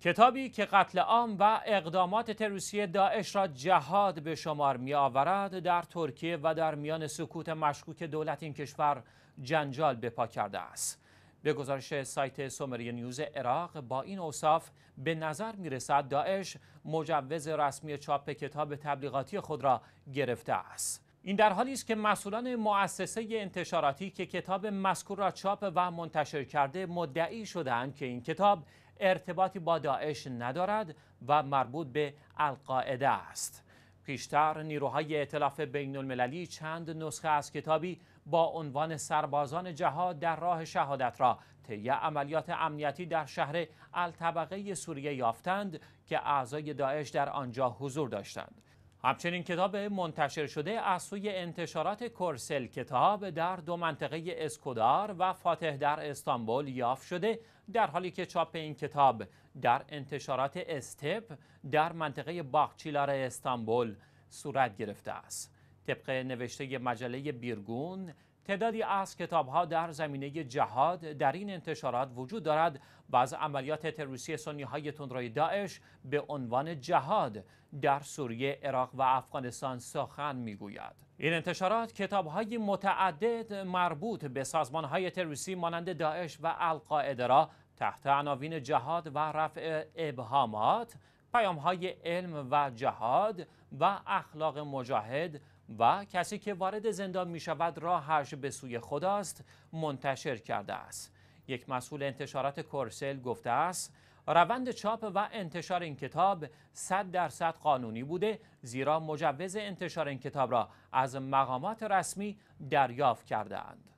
کتابی که قتل عام و اقدامات تروریستی داعش را جهاد به شمار می آورد در ترکیه و در میان سکوت مشکوک دولت این کشور جنجال به پا کرده است به گزارش سایت سومری نیوز عراق با این اوصاف به نظر می رسد داعش مجوز رسمی چاپ کتاب تبلیغاتی خود را گرفته است این در حالی است که مسئولان مؤسسه انتشاراتی که کتاب مذکور را چاپ و منتشر کرده مدعی شدند که این کتاب ارتباطی با داعش ندارد و مربوط به القاعده است پیشتر نیروهای ائتلاف بین المللی چند نسخه از کتابی با عنوان سربازان جهاد در راه شهادت را طی عملیات امنیتی در شهر الطبقه سوریه یافتند که اعضای داعش در آنجا حضور داشتند همچنین کتاب منتشر شده از سوی انتشارات کورسل کتاب در دو منطقه اسکودار و فاتح در استانبول یافت شده در حالی که چاپ این کتاب در انتشارات استپ در منطقه باغچیلار استانبول صورت گرفته است طبق نوشته مجله بیرگون تعدادی از کتاب ها در زمینه جهاد در این انتشارات وجود دارد و از عملیات تروریستی سنی های تندروی داعش به عنوان جهاد در سوریه، عراق و افغانستان سخن میگوید. این انتشارات کتاب های متعدد مربوط به سازمان های تروریستی مانند داعش و القاعده را تحت عناوین جهاد و رفع ابهامات، پیام های علم و جهاد و اخلاق مجاهد و کسی که وارد زندان می شود راهش به سوی خداست منتشر کرده است. یک مسئول انتشارات کرسل گفته است روند چاپ و انتشار این کتاب 100 درصد قانونی بوده زیرا مجوز انتشار این کتاب را از مقامات رسمی دریافت کردهاند.